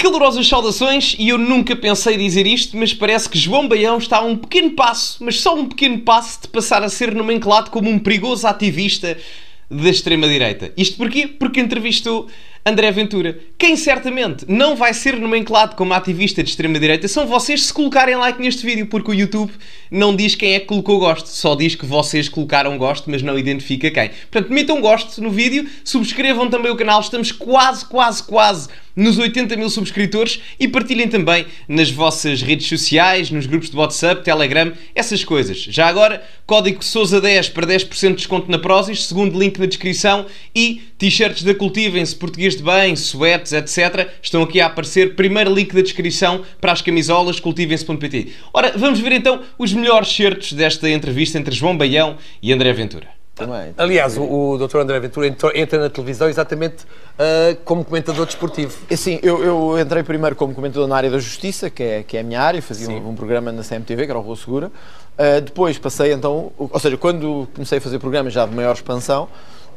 Calorosas saudações, e eu nunca pensei dizer isto, mas parece que João Baião está a um pequeno passo, mas só um pequeno passo, de passar a ser nomenclado como um perigoso ativista da extrema-direita. Isto porquê? Porque entrevistou André Ventura. Quem certamente não vai ser nomenclado como ativista de extrema-direita são vocês se colocarem like neste vídeo, porque o YouTube não diz quem é que colocou gosto, só diz que vocês colocaram gosto, mas não identifica quem. Portanto, metam gosto no vídeo, subscrevam também o canal, estamos quase, quase, quase nos 80 mil subscritores e partilhem também nas vossas redes sociais, nos grupos de WhatsApp, Telegram, essas coisas. Já agora, código SOUSA10 para 10% de desconto na Prozis, segundo link na descrição e t-shirts da Cultivem-se, português de bem, suetes, etc. Estão aqui a aparecer, primeiro link da descrição para as camisolas cultivem-se.pt. Ora, vamos ver então os melhores certos desta entrevista entre João Baião e André Ventura também. Aliás, o, o Dr. André Ventura entrou, entra na televisão exatamente uh, como comentador desportivo. Sim, eu, eu, entrei primeiro como comentador na área da justiça, que é, que é a minha área, fazia um, um, programa na CMTV, que era o Rua Segura. Uh, depois passei então, ou seja, quando comecei a fazer programas já de maior expansão,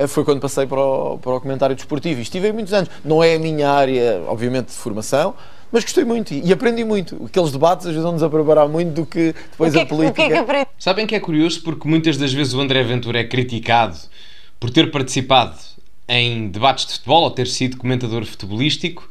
eh, foi quando passei para o, para o comentário desportivo. E estive aí muitos anos. Não é a minha área, obviamente, de formação, mas gostei muito e aprendi muito. Aqueles debates ajudam-nos a preparar muito do que depois que, a política. É que é que Sabem que é curioso porque muitas das vezes o André Ventura é criticado por ter participado em debates de futebol ou ter sido comentador futebolístico.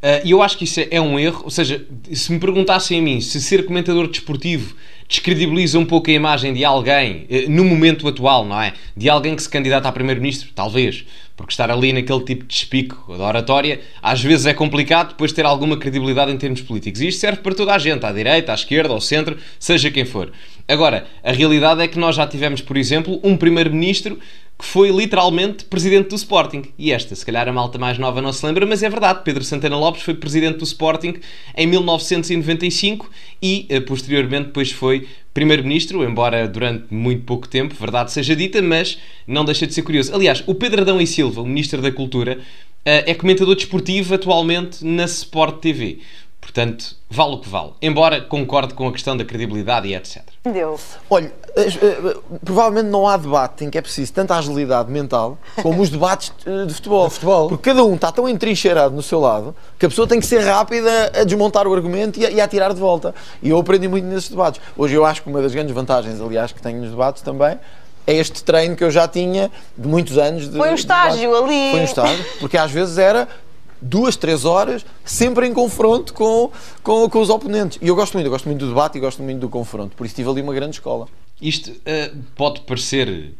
Eh, e eu acho que isso é, é um erro. Ou seja, se me perguntassem a mim se ser comentador desportivo descredibiliza um pouco a imagem de alguém, eh, no momento atual, não é? De alguém que se candidata a Primeiro-Ministro, talvez. Porque estar ali naquele tipo de despico da oratória, às vezes é complicado depois ter alguma credibilidade em termos políticos. E isto serve para toda a gente, à direita, à esquerda, ao centro, seja quem for. Agora, a realidade é que nós já tivemos, por exemplo, um Primeiro-Ministro que foi literalmente presidente do Sporting. E esta, se calhar a malta mais nova não se lembra, mas é verdade. Pedro Santana Lopes foi presidente do Sporting em 1995 e eh, posteriormente depois foi primeiro-ministro, embora durante muito pouco tempo, verdade seja dita, mas não deixa de ser curioso. Aliás, o Pedro Adão e Silva, o ministro da Cultura, eh, é comentador desportivo atualmente na Sport TV. Portanto, vale o que vale. Embora concorde com a questão da credibilidade e etc. Deus. Olha, eh, eh, eh, provavelmente não há debate em que é preciso tanta agilidade mental como os debates de futebol. De futebol. Porque cada um está tão entrincheirado no seu lado que a pessoa tem que ser rápida a desmontar o argumento e a, e a tirar de volta. E eu aprendi muito nesses debates. Hoje eu acho que uma das grandes vantagens, aliás, que tenho nos debates também é este treino que eu já tinha de muitos anos. De, Foi um estágio de... ali. Foi um estágio, porque às vezes era duas, três horas, sempre em confronto com, com, com os oponentes. E eu gosto muito, eu gosto muito do debate e gosto muito do confronto, por isso tive ali uma grande escola. Isto uh, pode parecer,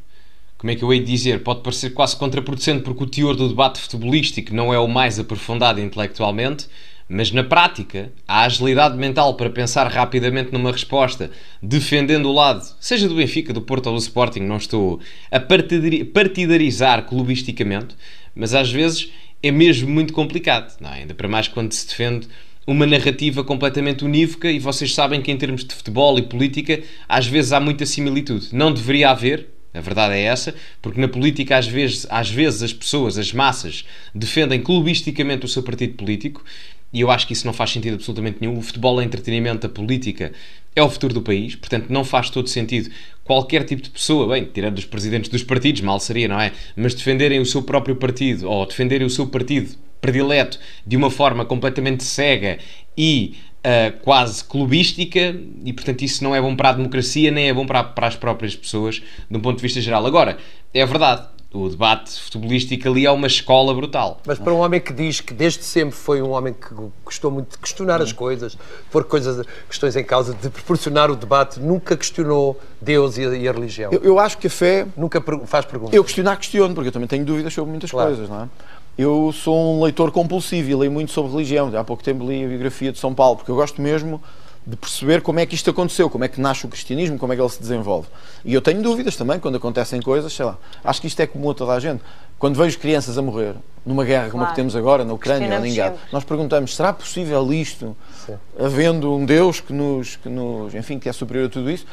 como é que eu hei de dizer, pode parecer quase contraproducente, porque o teor do debate futebolístico não é o mais aprofundado intelectualmente, mas na prática, a agilidade mental para pensar rapidamente numa resposta, defendendo o lado, seja do Benfica, do Porto ou do Sporting, não estou a partidarizar clubisticamente, mas às vezes é mesmo muito complicado, não é? ainda para mais quando se defende uma narrativa completamente unívoca e vocês sabem que em termos de futebol e política às vezes há muita similitude. Não deveria haver, a verdade é essa, porque na política às vezes, às vezes as pessoas, as massas, defendem clubisticamente o seu partido político e eu acho que isso não faz sentido absolutamente nenhum. O futebol é entretenimento, a política é o futuro do país, portanto não faz todo sentido qualquer tipo de pessoa, bem, tirando os presidentes dos partidos, mal seria, não é? Mas defenderem o seu próprio partido ou defenderem o seu partido predileto de uma forma completamente cega e uh, quase clubística, e portanto isso não é bom para a democracia nem é bom para, para as próprias pessoas, de um ponto de vista geral. Agora, é verdade, o debate futebolístico ali é uma escola brutal. Mas para um homem que diz que desde sempre foi um homem que gostou muito de questionar as coisas, pôr coisas, questões em causa, de proporcionar o debate, nunca questionou Deus e a, e a religião. Eu, eu, acho que a fé. Nunca faz perguntas. Eu questionar, questiono, porque eu também tenho dúvidas sobre muitas claro. coisas, não é? Eu sou um leitor compulsivo e leio muito sobre religião. Há pouco tempo li a biografia de São Paulo, porque eu gosto mesmo de perceber como é que isto aconteceu, como é que nasce o cristianismo, como é que ele se desenvolve. E eu tenho dúvidas também quando acontecem coisas, sei lá, acho que isto é comum a toda a gente. Quando vejo crianças a morrer numa guerra como claro. a que temos agora, na Ucrânia ou em nós perguntamos, será possível isto, Sim. havendo um Deus que nos, que nos, enfim, que é superior a tudo isso?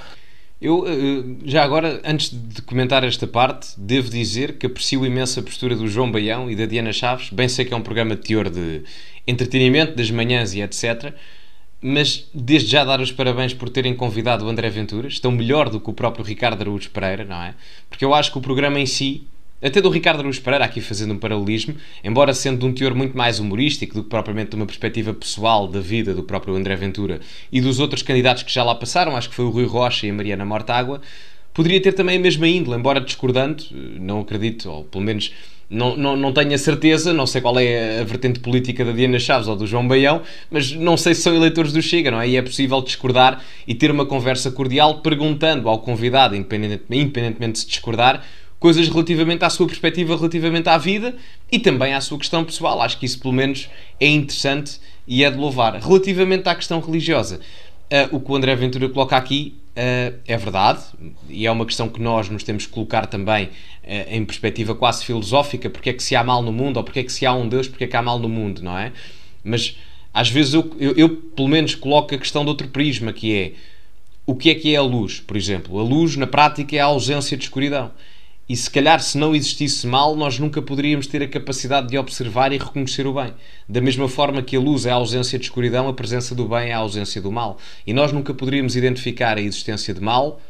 Eu, eh, eh, já agora, antes de comentar esta parte, devo dizer que aprecio imenso a postura do João Baião e da Diana Chaves. Bem sei que é um programa de teor de entretenimento das manhãs e etc mas desde já dar os parabéns por terem convidado o André Ventura. Estão melhor do que o próprio Ricardo Araújo Pereira, não é? Porque eu acho que o programa em si, até do Ricardo Araújo Pereira, aqui fazendo um paralelismo, embora sendo de um teor muito mais humorístico do que propriamente de uma perspectiva pessoal da vida do próprio André Ventura e dos outros candidatos que já lá passaram, acho que foi o Rui Rocha e a Mariana Mortágua, poderia ter também a mesma índole, embora discordando, não acredito, ou pelo menos não, não, não tenho a certeza, não sei qual é a vertente política da Diana Chaves ou do João Baião, mas não sei se são eleitores do Chega, não é? E é possível discordar e ter uma conversa cordial perguntando ao convidado, independentemente de se discordar, coisas relativamente à sua perspectiva, relativamente à vida e também à sua questão pessoal. Acho que isso, pelo menos, é interessante e é de louvar. Relativamente à questão religiosa, uh, o que o André Ventura coloca aqui eh, é verdade, e é uma questão que nós nos temos que colocar também eh, em perspectiva quase filosófica, porque é que se há mal no mundo, ou porque é que se há um Deus, porque é que há mal no mundo, não é? Mas às vezes eu, eu, eu pelo menos coloco a questão de outro prisma, que é o que é que é a luz, por exemplo? A luz na prática é a ausência de escuridão. E se calhar, se não existisse mal, nós nunca poderíamos ter a capacidade de observar e reconhecer o bem. Da mesma forma que a luz é a ausência de escuridão, a presença do bem é a ausência do mal. E nós nunca poderíamos identificar a existência de mal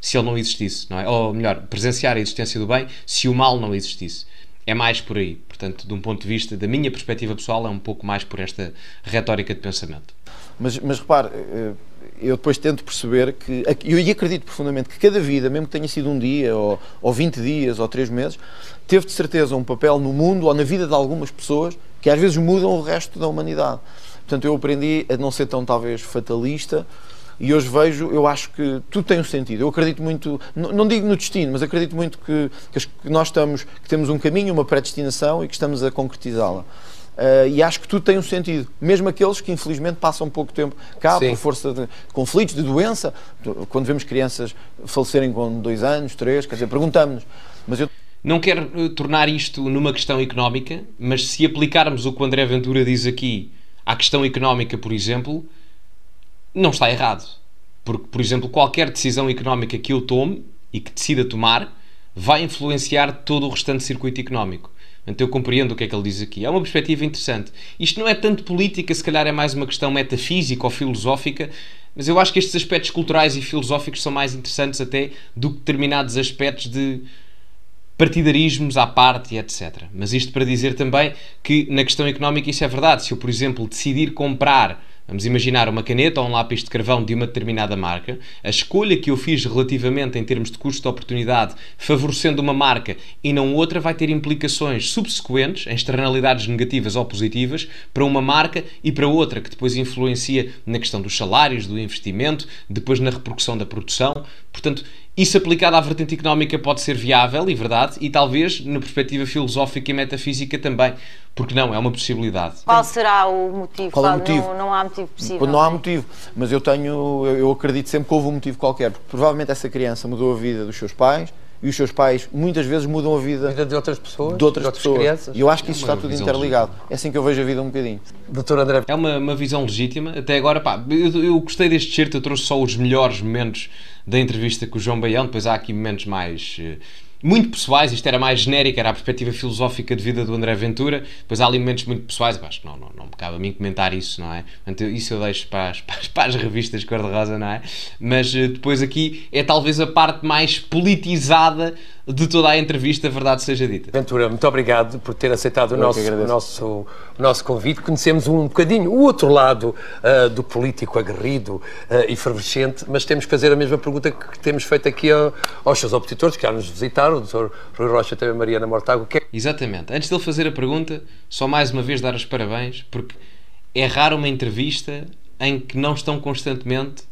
se ele não existisse, não é? Ou melhor, presenciar a existência do bem se o mal não existisse. É mais por aí. Portanto, de um ponto de vista, da minha perspectiva pessoal, é um pouco mais por esta retórica de pensamento. Mas, mas repare eh, eu depois tento perceber que, eu acredito profundamente que cada vida, mesmo que tenha sido um dia, ou, ou 20 dias, ou 3 meses, teve de certeza um papel no mundo ou na vida de algumas pessoas que às vezes mudam o resto da humanidade. Portanto, eu aprendi a não ser tão, talvez, fatalista e hoje vejo, eu acho que tudo tem um sentido. Eu acredito muito, não digo no destino, mas acredito muito que, que nós estamos, que temos um caminho, uma predestinação e que estamos a concretizá-la. Uh, e acho que tudo tem um sentido. Mesmo aqueles que, infelizmente, passam pouco tempo cá Sim. por força de conflitos, de doença. Quando vemos crianças falecerem com dois anos, três, quer dizer, perguntamos-nos. Mas eu... Não quero eh, tornar isto numa questão económica, mas se aplicarmos o que o André Ventura diz aqui à questão económica, por exemplo, não está errado. Porque, por exemplo, qualquer decisão económica que eu tome e que decida tomar vai influenciar todo o restante circuito económico. Então eu compreendo o que é que ele diz aqui. É uma perspectiva interessante. Isto não é tanto política, se calhar é mais uma questão metafísica ou filosófica, mas eu acho que estes aspectos culturais e filosóficos são mais interessantes até do que determinados aspectos de partidarismos à parte, etc. Mas isto para dizer também que na questão económica isso é verdade. Se eu, por exemplo, decidir comprar Vamos imaginar uma caneta ou um lápis de carvão de uma determinada marca. A escolha que eu fiz relativamente em termos de custo de oportunidade, favorecendo uma marca e não outra, vai ter implicações subsequentes, em externalidades negativas ou positivas, para uma marca e para outra, que depois influencia na questão dos salários, do investimento, depois na repercussão da produção. Portanto, isso aplicado à vertente económica pode ser viável e verdade, e talvez na perspectiva filosófica e metafísica também, porque não, é uma possibilidade. Qual será o motivo? Qual é o motivo? Não, não, há motivo possível. Não há é? motivo, mas eu tenho, eu acredito sempre que houve um motivo qualquer, porque provavelmente essa criança mudou a vida dos seus pais, e os seus pais muitas vezes mudam a vida, vida de outras pessoas, de outras, de outras pessoas. crianças. E eu acho que é isso está tudo interligado. Legítima. É assim que eu vejo a vida um bocadinho. Doutor André. É uma, uma visão legítima. Até agora, pá, eu, eu gostei deste certo, eu trouxe só os melhores momentos da entrevista com o João Baião. Depois há aqui momentos mais eh, muito pessoais, isto era mais genérico, era a perspectiva filosófica de vida do André Ventura, depois há ali momentos muito pessoais, acho que não, não, não me cabe a mim comentar isso, não é? Portanto, isso eu deixo para as, para as, para as revistas cor-de-rosa, não é? Mas eh, depois aqui é talvez a parte mais politizada de toda a entrevista, verdade seja dita. Ventura, muito obrigado por ter aceitado o nosso, o nosso, o nosso convite. Conhecemos um bocadinho o outro lado uh, do político aguerrido, uh, eh, fervescente, mas temos que fazer a mesma pergunta que temos feito aqui aos seus obtitores, que já nos visitaram o Dr. Rui Rocha teve a Mariana Mortágua. É que... Exatamente. Antes dele fazer a pergunta, só mais uma vez dar os parabéns, porque é raro uma entrevista em que não estão constantemente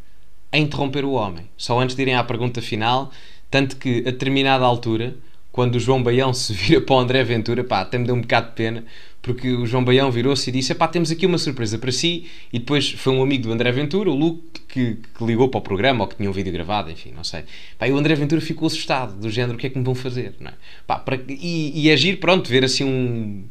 a interromper o homem. Só antes de irem à pergunta final, tanto que a determinada altura, quando o João Baião se vira para o André Ventura, pá, até me deu um bocado de pena, porque o João Baião virou-se e disse: pá, temos aqui uma surpresa para si. E depois foi um amigo do André Ventura, o Luke, que, que, ligou para o programa ou que tinha um vídeo gravado, enfim, não sei. Pá, e o André Ventura ficou assustado, do género, o que é que me vão fazer, não é? Pá, para, e, e agir, pronto, ver assim um,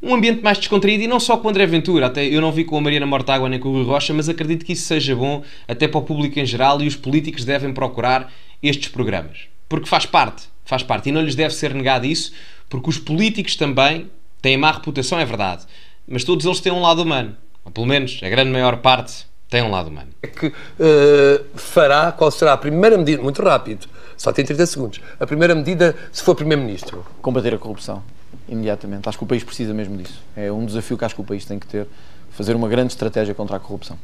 um ambiente mais descontraído e não só com o André Ventura, até eu não vi com a Mariana Mortágua nem com o Rui Rocha, mas acredito que isso seja bom até para o público em geral e os políticos devem procurar estes programas, porque faz parte, faz parte e não lhes deve ser negado isso, porque os políticos também têm má reputação, é verdade, mas todos eles têm um lado humano, pelo menos a grande maior parte tem um lado humano. É que uh, fará qual será a primeira medida, muito rápido, só tem 30 segundos, a primeira medida se for Primeiro-Ministro? Combater a corrupção, imediatamente. Acho que o país precisa mesmo disso. É um desafio que acho que o país tem que ter, fazer uma grande estratégia contra a corrupção.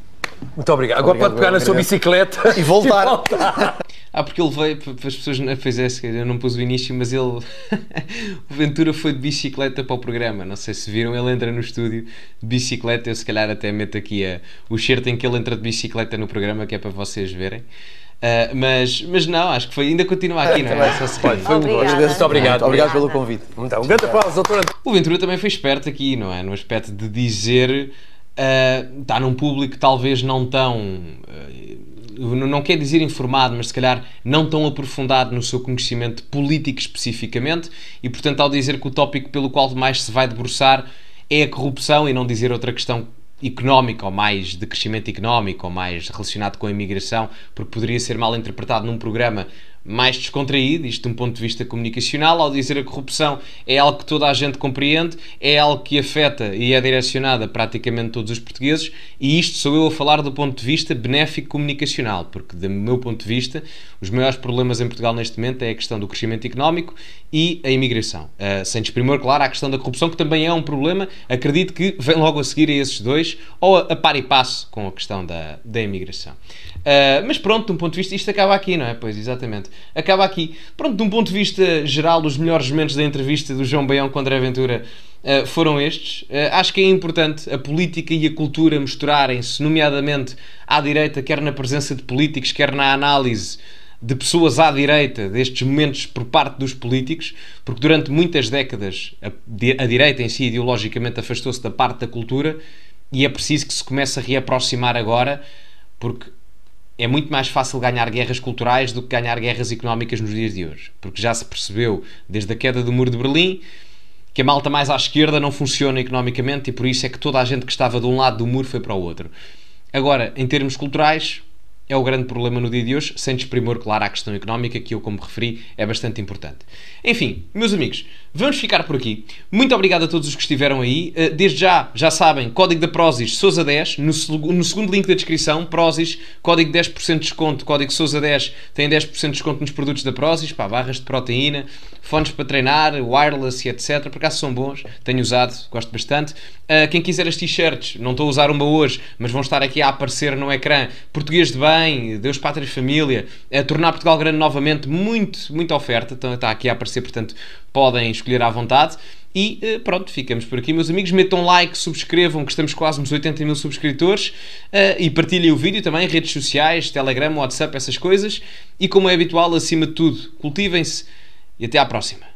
Muito obrigado. Agora obrigado, pode pegar na sua bicicleta e voltar. E voltar. Ah, porque ele veio, para as pessoas, não é, eu não pus o início, mas ele, o Ventura foi de bicicleta para o programa, não sei se viram, ele entra no estúdio de bicicleta, eu se calhar até meto aqui a, o certo em que ele entra de bicicleta no programa, que é para vocês verem. Uh, mas, mas não, acho que foi, ainda continua aqui, não é? Só se pode. Foi um gosto. Muito obrigado. Obrigado pelo convite. Então, um grande aplauso, doutor O Ventura também foi esperto aqui, não é? No aspecto de dizer, uh, ah, está num público talvez não tão. Uh, não quer dizer informado, mas se calhar não tão aprofundado no seu conhecimento político especificamente, e portanto, ao dizer que o tópico pelo qual mais se vai debruçar é a corrupção e não dizer outra questão económica ou mais de crescimento económico ou mais relacionado com a imigração, porque poderia ser mal interpretado num programa mais descontraído, isto de um ponto de vista comunicacional, ao dizer a corrupção é algo que toda a gente compreende, é algo que afeta e é direcionada a praticamente todos os portugueses, e isto sou eu a falar do ponto de vista benéfico comunicacional, porque, do meu ponto de vista, os maiores problemas em Portugal neste momento é a questão do crescimento económico e a imigração. Uh, sem desprimor, claro, a questão da corrupção, que também é um problema, acredito que vem logo a seguir a esses dois, ou a, a par e passo com a questão da, da imigração. Uh, mas pronto, de um ponto de vista, isto acaba aqui, não é? Pois, exatamente acaba aqui. Pronto, de um ponto de vista geral, os melhores momentos da entrevista do João Baião com André Ventura uh, foram estes. Uh, acho que é importante a política e a cultura misturarem-se, nomeadamente à direita, quer na presença de políticos, quer na análise de pessoas à direita destes momentos por parte dos políticos, porque durante muitas décadas a, a direita em si ideologicamente afastou-se da parte da cultura e é preciso que se comece a reaproximar agora, porque é muito mais fácil ganhar guerras culturais do que ganhar guerras económicas nos dias de hoje. Porque já se percebeu, desde a queda do Muro de Berlim, que a malta mais à esquerda não funciona economicamente e por isso é que toda a gente que estava de um lado do muro foi para o outro. Agora, em termos culturais, é o grande problema no dia de hoje, sem desprimor, claro, à questão económica, que eu, como referi, é bastante importante. Enfim, meus amigos, vamos ficar por aqui. Muito obrigado a todos os que estiveram aí. Eh, desde já, já sabem, código da Prozis, Sousa10, no, no, segundo link da descrição, Prozis, código 10% de desconto, código Sousa10, tem 10% de desconto nos produtos da Prozis, pá, barras de proteína, fones para treinar, wireless e etc. Por acaso são bons, tenho usado, gosto bastante. Eh, quem quiser as t-shirts, não estou a usar uma hoje, mas vão estar aqui a aparecer no ecrã, português de banho, bem, Deus, Pátria e Família, a tornar Portugal grande novamente, muito, muita oferta, então está aqui a aparecer, portanto podem escolher à vontade. E eh, pronto, ficamos por aqui, meus amigos. Metam like, subscrevam, que estamos quase nos 80 mil subscritores. Eh, e partilhem o vídeo também, redes sociais, Telegram, WhatsApp, essas coisas. E como é habitual, acima de tudo, cultivem-se e até à próxima.